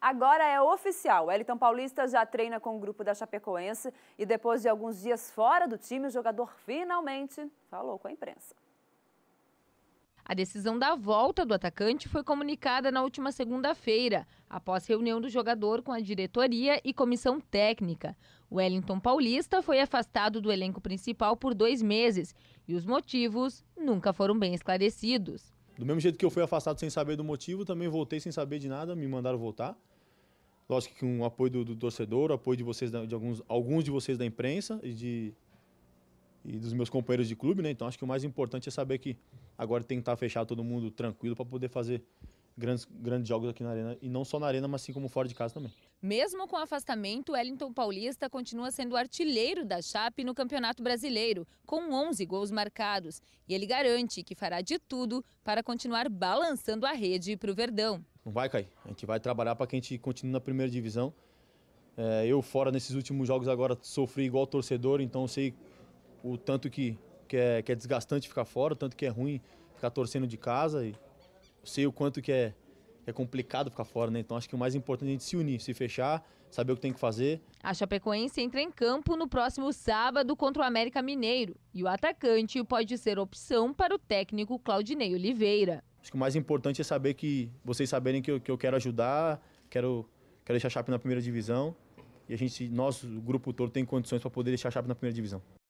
Agora é oficial. O Elton Paulista já treina com o grupo da Chapecoense e depois de alguns dias fora do time, o jogador finalmente falou com a imprensa. A decisão da volta do atacante foi comunicada na última segunda-feira, após reunião do jogador com a diretoria e comissão técnica. O Wellington Paulista foi afastado do elenco principal por dois meses e os motivos nunca foram bem esclarecidos. Do mesmo jeito que eu fui afastado sem saber do motivo, também voltei sem saber de nada, me mandaram voltar lógico que um apoio do, do torcedor, apoio de vocês, de alguns, alguns de vocês da imprensa e de e dos meus companheiros de clube, né? Então acho que o mais importante é saber que agora tentar fechar todo mundo tranquilo para poder fazer grandes, grandes jogos aqui na arena e não só na arena, mas sim como fora de casa também. Mesmo com o afastamento, Wellington Paulista continua sendo artilheiro da Chape no Campeonato Brasileiro, com 11 gols marcados, e ele garante que fará de tudo para continuar balançando a rede para o Verdão não vai cair. A gente vai trabalhar para que a gente continue na primeira divisão. É, eu fora nesses últimos jogos agora sofri igual torcedor, então eu sei o tanto que, que, é, que é desgastante ficar fora, o tanto que é ruim ficar torcendo de casa. E sei o quanto que é, é complicado ficar fora, né? Então acho que o mais importante é a gente se unir, se fechar, saber o que tem que fazer. A Chapecoense entra em campo no próximo sábado contra o América Mineiro e o atacante pode ser opção para o técnico Claudinei Oliveira. Acho que o mais importante é saber que vocês saberem que eu, que eu quero ajudar, quero, quero deixar a Chape na primeira divisão. E a gente, nós, o grupo todo, tem condições para poder deixar a Chape na primeira divisão.